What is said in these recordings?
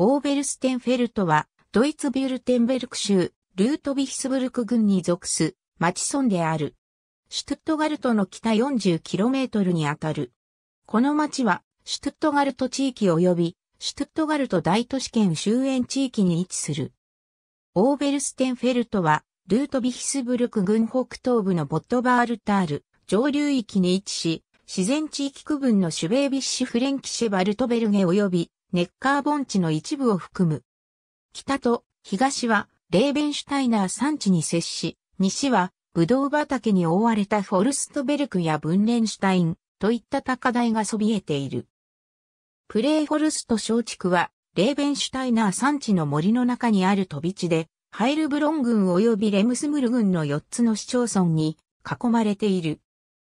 オーベルステンフェルトは、ドイツビュルテンベルク州、ルートビヒスブルク郡に属す、町村である。シュトゥットガルトの北 40km にあたる。この町は、シュトゥットガルト地域及び、シュトゥットガルト大都市圏周辺地域に位置する。オーベルステンフェルトは、ルートビヒスブルク郡北東部のボットバールタール、上流域に位置し、自然地域区分のシュベービッシュフレンキシェバルトベルゲ及びネッカー盆地の一部を含む。北と東はレーベンシュタイナー山地に接し、西はブドウ畑に覆われたフォルストベルクやブンレンシュタインといった高台がそびえている。プレーフォルスト小地区はレーベンシュタイナー山地の森の中にある飛び地で、ハイルブロン郡及びレムスムル郡の4つの市町村に囲まれている。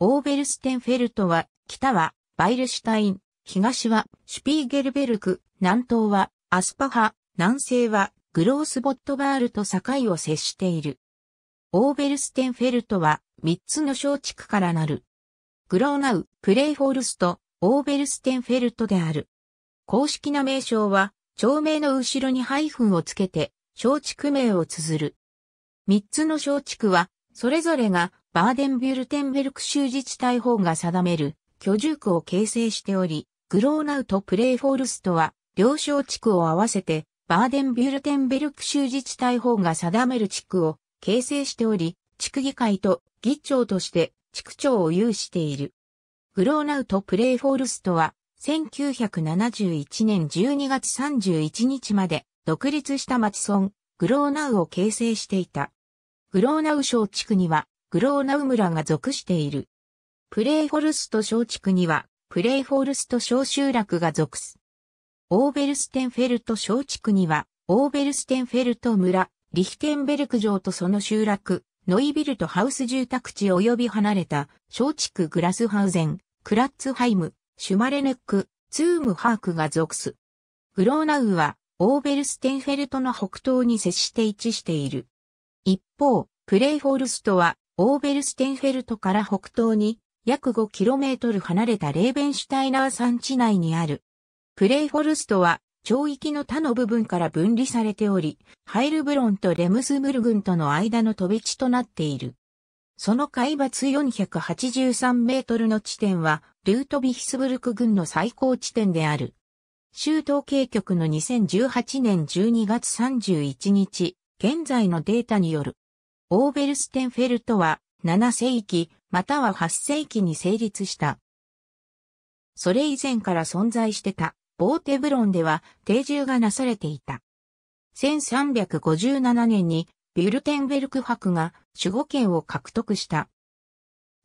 オーベルステンフェルトは、北はバイルシュタイン、東はシュピーゲルベルク、南東はアスパハ、南西はグロースボットバールと境を接している。オーベルステンフェルトは3つの小地区からなる。グローナウ、プレイホールスト、オーベルステンフェルトである。公式な名称は、町名の後ろにハイフンをつけて、小地区名を綴る。3つの小地区は、それぞれがバーデンビュルテンベルク州自治体法が定める居住区を形成しており、グローナウト・プレイフォールスとは、両省地区を合わせて、バーデン・ビュルテンベルク州自治体法が定める地区を形成しており、地区議会と議長として地区長を有している。グローナウト・プレイフォールスとは、1971年12月31日まで独立した町村、グローナウを形成していた。グローナウ省地区には、グローナウ村が属している。プレイフォルスト小地区には、プレイフールスト小集落が属す。オーベルステンフェルト小地区には、オーベルステンフェルト村、リヒテンベルク城とその集落、ノイビルトハウス住宅地及び離れた、小地区グラスハウゼン、クラッツハイム、シュマレネック、ツームハークが属す。グローナウは、オーベルステンフェルトの北東に接して位置している。一方、プレイフォールストは、オーベルステンフェルトから北東に約 5km 離れたレーベンシュタイナー山地内にある。プレイフォルストは、町域の他の部分から分離されており、ハイルブロンとレムスブル郡との間の飛び地となっている。その海抜483メートルの地点は、ルートビヒスブルク軍の最高地点である。州統計局の2018年12月31日、現在のデータによる。オーベルステンフェルトは、7世紀、または8世紀に成立した。それ以前から存在してた、ボーテブロンでは定住がなされていた。1357年にビュルテンベルク博が守護権を獲得した。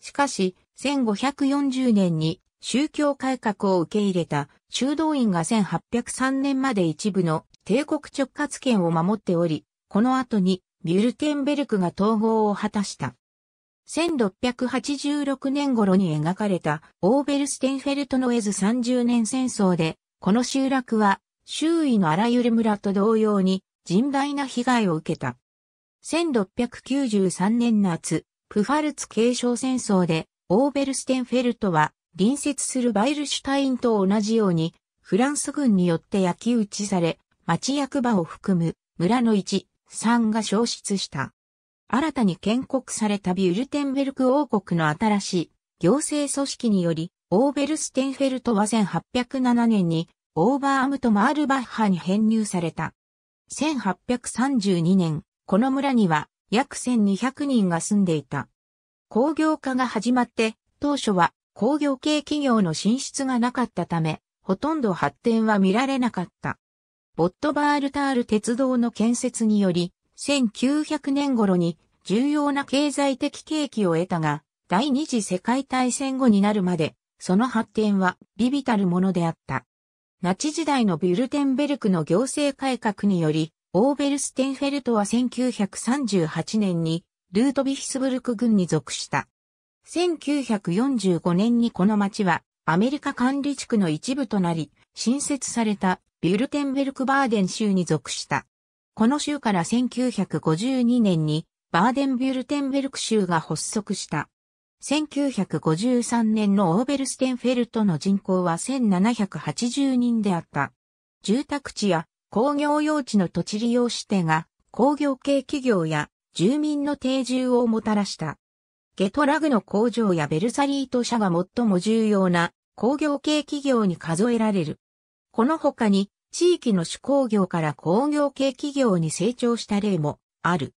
しかし、1540年に宗教改革を受け入れた修道院が1803年まで一部の帝国直轄権を守っており、この後にビュルテンベルクが統合を果たした。1686年頃に描かれたオーベルステンフェルトのエズ30年戦争で、この集落は周囲のあらゆる村と同様に甚大な被害を受けた。1693年夏、プファルツ継承戦争でオーベルステンフェルトは隣接するバイルシュタインと同じようにフランス軍によって焼き打ちされ、町役場を含む村の1、3が消失した。新たに建国されたビュルテンベルク王国の新しい行政組織により、オーベルステンフェルトは1807年にオーバーアムとマールバッハに編入された。1832年、この村には約1200人が住んでいた。工業化が始まって、当初は工業系企業の進出がなかったため、ほとんど発展は見られなかった。ボットバールタール鉄道の建設により、1900年頃に重要な経済的契機を得たが、第二次世界大戦後になるまで、その発展は微々たるものであった。ナチ時代のビュルテンベルクの行政改革により、オーベルステンフェルトは1938年にルートビヒスブルク軍に属した。1945年にこの町はアメリカ管理地区の一部となり、新設されたビュルテンベルクバーデン州に属した。この州から1952年にバーデンビュルテンベルク州が発足した。1953年のオーベルステンフェルトの人口は1780人であった。住宅地や工業用地の土地利用指定が工業系企業や住民の定住をもたらした。ゲトラグの工場やベルサリート社が最も重要な工業系企業に数えられる。この他に地域の手工業から工業系企業に成長した例もある。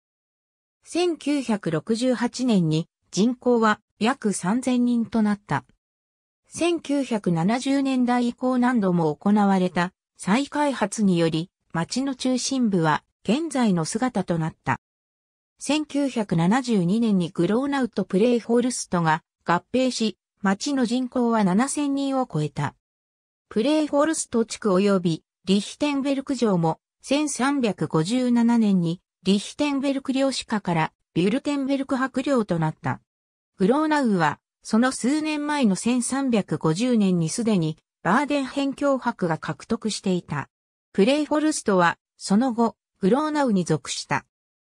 1968年に人口は約3000人となった。1970年代以降何度も行われた再開発により町の中心部は現在の姿となった。1972年にグローナウトプレイホールストが合併し、町の人口は7000人を超えた。プレイホールスト地区及びリヒテンベルク城も1357年にリヒテンベルク領主下からビュルテンベルク白領となった。グローナウは、その数年前の1350年にすでにバーデン辺境伯が獲得していた。プレイフォルストは、その後、グローナウに属した。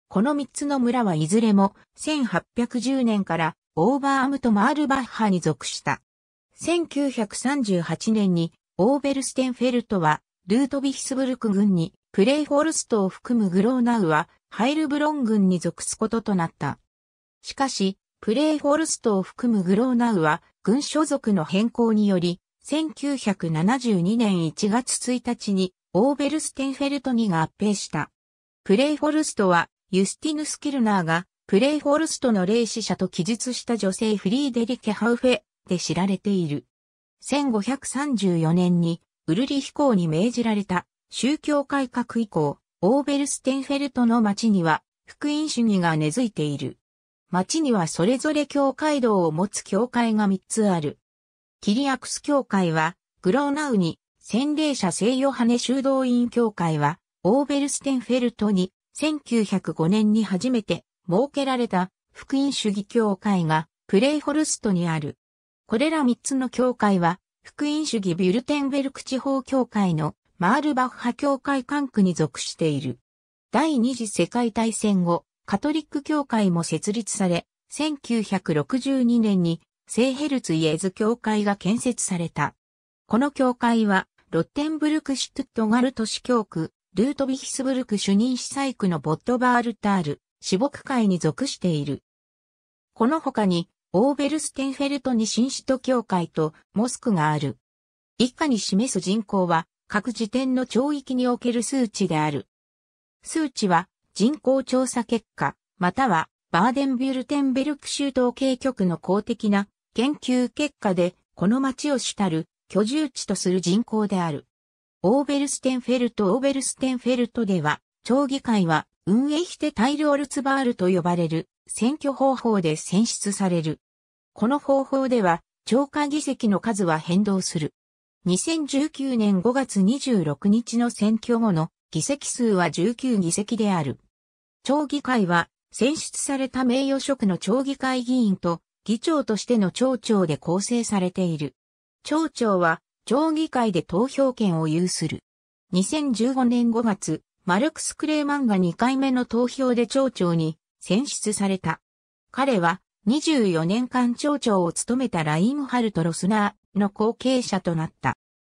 この三つの村はいずれも1810年からオーバーアムとマールバッハに属した。1938年にオーベルステンフェルトはルートヴィヒスブルク軍に、クレイフォルストを含むグローナウは、ハイルブロン軍に属すこととなった。しかし、プレイフォルストを含むグローナウは、軍所属の変更により、1972年1月1日に、オーベルステンフェルトに合併した。プレイフォルストは、ユスティヌス・キルナーが、プレイフォルストの霊視者と記述した女性フリーデリケ・ハウフェで知られている。1534年にウルリヒ公に命じられた宗教改革以降、オーベルステンフェルトの町には福音主義が根付いている。町にはそれぞれ教会堂を持つ教会が3つある。キリアクス教会は、グローナウに、洗礼者聖ヨハネ修道院教会は、オーベルステンフェルトに、1905年に初めて設けられた福音主義教会がプレイホルストにある。これら3つの教会は福音主義ビュルテンベルク地方教会のマールバッハ教会管区に属している。第二次世界大戦後、カトリック教会も設立され、1962年に聖ヘルツイエズ教会が建設された。この教会は、ロッテンブルクシュトゥットガルト市教区、ルートビヒスブルク主任司祭区のボットバールタール、死牧会に属している。この他に、オーベルステンフェルトに新首都教会とモスクがある。以下に示す人口は各時点の町域における数値である。数値は人口調査結果、またはバーデンビュルテンベルク州統計局の公的な研究結果でこの町を主たる居住地とする人口である。オーベルステンフェルトオーベルステンフェルトでは、町議会は運営してタイルオルツバールと呼ばれる選挙方法で選出される。この方法では、超過議席の数は変動する。2019年5月26日の選挙後の議席数は19議席である。町議会は、選出された名誉職の町議会議員と、議長としての町長で構成されている。町長は、町議会で投票権を有する。2015年5月、マルクス・クレーマンが2回目の投票で町長に選出された。彼は24年間町長を務めたラインハルト・ロスナーの後継者となった。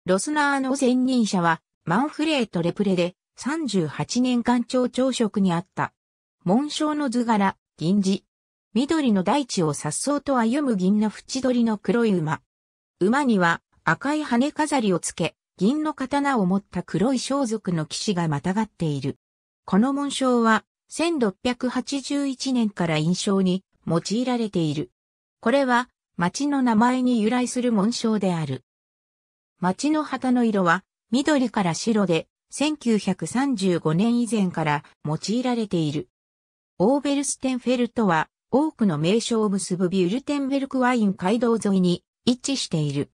ロスナーの前任者はマンフレート・レプレで38年間町長職にあった。紋章の図柄、銀字。緑の大地を颯爽と歩む銀の縁取りの黒い馬。馬には赤い羽飾りをつけ、銀の刀を持った黒い装束の騎士がまたがっている。この紋章は1681年から印象に用いられている。これは町の名前に由来する紋章である。町の旗の色は緑から白で1935年以前から用いられている。オーベルステンフェルトは多くの名称を結ぶビュルテンベルクワイン街道沿いに一致している。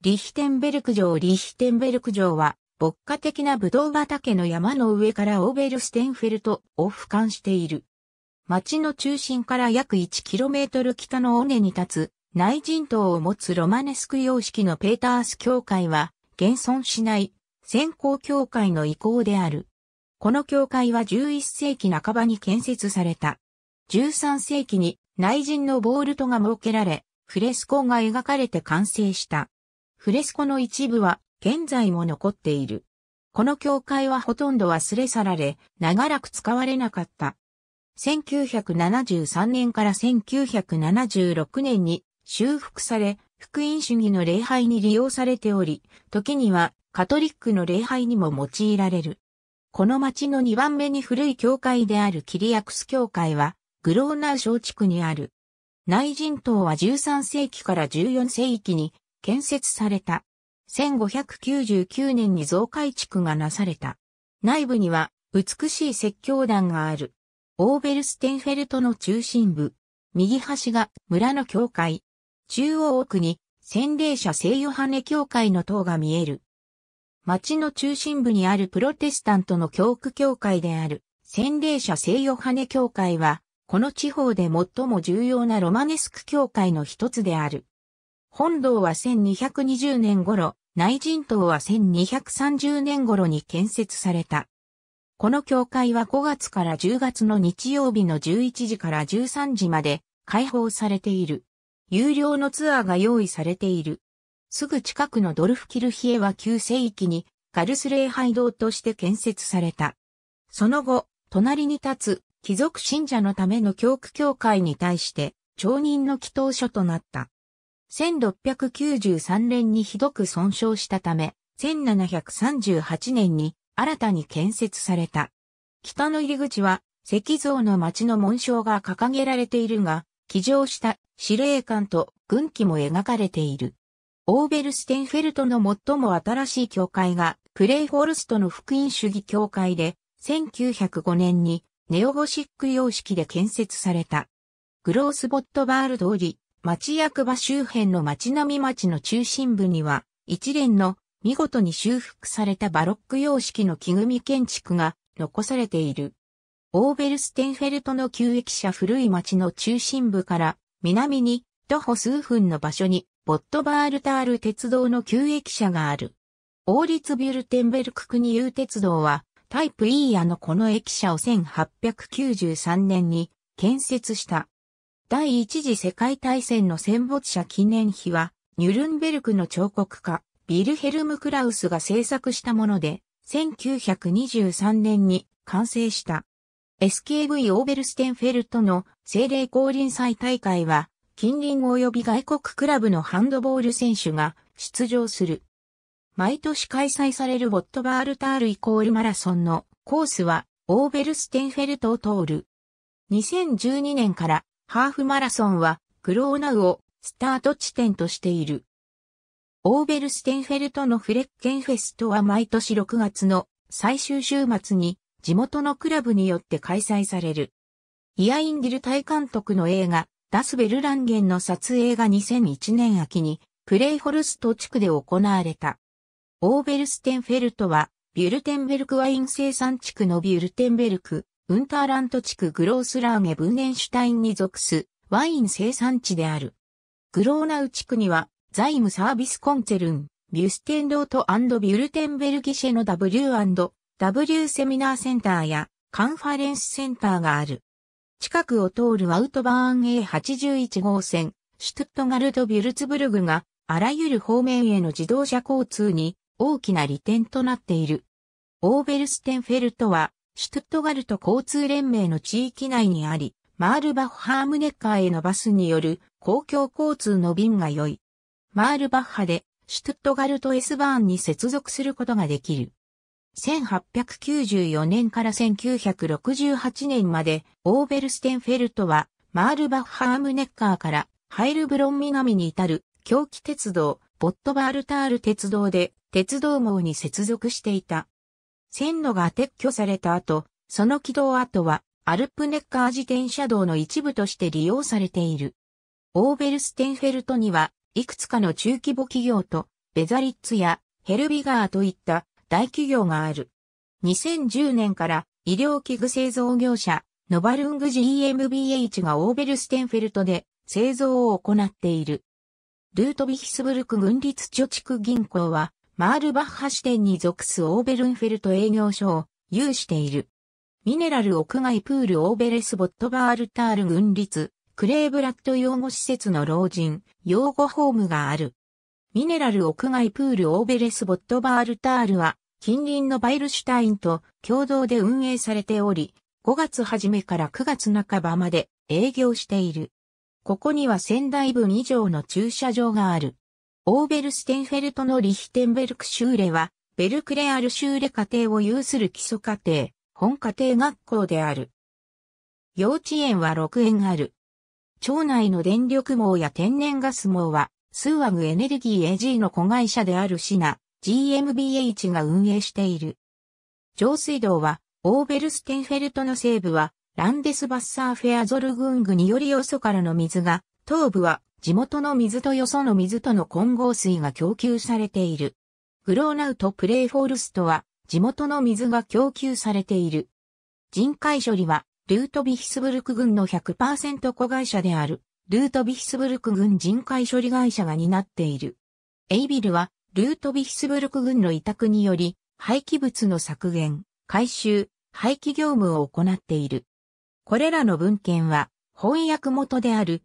リヒテンベルク城リヒテンベルク城は牧歌的なブドウ畑の山の上からオーベルステンフェルトを俯瞰している。町の中心から約 1km 北の尾根に立つ内陣島を持つロマネスク様式のペータース教会は現存しない先行教会の意向である。この教会は11世紀半ばに建設された。13世紀に内陣のボールトが設けられ、フレスコが描かれて完成した。フレスコの一部は現在も残っている。この教会はほとんど忘れ去られ、長らく使われなかった。1973年から1976年に修復され、福音主義の礼拝に利用されており、時にはカトリックの礼拝にも用いられる。この町の2番目に古い教会であるキリアクス教会は、グローナー小地区にある。内人島は13世紀から14世紀に建設された。1599年に増改築がなされた。内部には美しい説教団がある。オーベルステンフェルトの中心部。右端が村の教会。中央奥に洗礼者聖ヨハネ教会の塔が見える。町の中心部にあるプロテスタントの教区教会である洗礼者聖ヨハネ教会は、この地方で最も重要なロマネスク教会の一つである。本堂は1220年頃、内陣島は1230年頃に建設された。この教会は5月から10月の日曜日の11時から13時まで開放されている。有料のツアーが用意されている。すぐ近くのドルフキルヒエは旧世紀にガルス礼拝堂として建設された。その後、隣に立つ貴族信者のための教区教会に対して、町人の祈祷所となった。1693年にひどく損傷したため、1738年に新たに建設された。北の入り口は石像の町の紋章が掲げられているが、騎乗した司令官と軍旗も描かれている。オーベルステンフェルトの最も新しい教会がクレイホルストの福音主義教会で1905年にネオゴシック様式で建設された。グロースボットバール通り、町役場周辺の町並町の中心部には、一連の見事に修復されたバロック様式の木組建築が残されている。オーベルステンフェルトの旧駅舎古い町の中心部から南に徒歩数分の場所にボットバールタール鉄道の旧駅舎がある。王立ビュルテンベルク国有鉄道はタイプ E やのこの駅舎を1893年に建設した。第一次世界大戦の戦没者記念碑は、ニュルンベルクの彫刻家、ビルヘルム・クラウスが制作したもので、1923年に完成した。SKV オーベルステンフェルトの精霊降臨祭大会は、近隣及び外国クラブのハンドボール選手が出場する。毎年開催されるボットバールタールイコールマラソンのコースはオーベルステンフェルトを通る。2012年からハーフマラソンは、クローナウをスタート地点としている。オーベルステンフェルトのフレッケンフェストは毎年6月の最終週末に地元のクラブによって開催される。イアインディル大監督の映画、ダスベルランゲンの撮影が2001年秋にプレイホルスト地区で行われた。オーベルステンフェルトはビュルテンベルクワイン生産地区のビュルテンベルクウンターラント地区グロースラーゲブーネンシュタインに属すワイン生産地である。グローナウ地区には、ザイムサービスコンツェルン、ビュステンロートビュルテンベルギシェの W&W セミナーセンターやカンファレンスセンターがある。近くを通るアウトバーン A81 号線、シュトゥットガルト・ビュルツブルグがあらゆる方面への自動車交通に大きな利点となっている。オーベルステンフェルトはシュトットガルト交通連盟の地域内にあり、マールバッハームネッカーへのバスによる公共交通の便が良い。マールバッハでシュトットガルト S バーンに接続することができる。1894年から1968年まで、オーベルステンフェルトは、マールバッハームネッカーから、ハイルブロン南に至る、狂気鉄道、ボットバールタール鉄道で、鉄道網に接続していた。線路が撤去された後、その軌道跡はアルプネッカー自転車道の一部として利用されている。オーベルステンフェルトには、いくつかの中規模企業と、ベザリッツやヘルビガーといった大企業がある。2010年から医療器具製造業者、ノバルング GmbH がオーベルステンフェルトで製造を行っている。ルートビヒスブルク軍立貯蓄銀行はマールバッハ支店に属すオーベルンフェルト営業所を有している。ミネラル屋外プールオーベレスボットバールタール軍立、クレーブラッド養護施設の老人、養護ホームがある。ミネラル屋外プールオーベレスボットバールタールは、近隣のバイルシュタインと共同で運営されており、5月初めから9月半ばまで営業している。ここには1000台分以上の駐車場がある。オーベルステンフェルトのリヒテンベルク州レは、ベルクレアル州レ家庭を有する基礎家庭、本家庭学校である。幼稚園は6園ある。町内の電力網や天然ガス網は、スーアグエネルギー AG の子会社であるシナ、GMBH が運営している。上水道は、オーベルステンフェルトの西部は、ランデスバッサーフェアゾル郡グによりよそからの水が、東部は地元の水とよその水との混合水が供給されている。グローナウトプレイフォールスとは、地元の水が供給されている。人海処理は、ルートビヒスブルク軍の100%子会社である、ルートビヒスブルク軍人海処理会社が担っている。エイビルは、ルートビヒスブルク軍の委託により、廃棄物の削減、回収、廃棄業務を行っている。これらの文献は、翻訳元である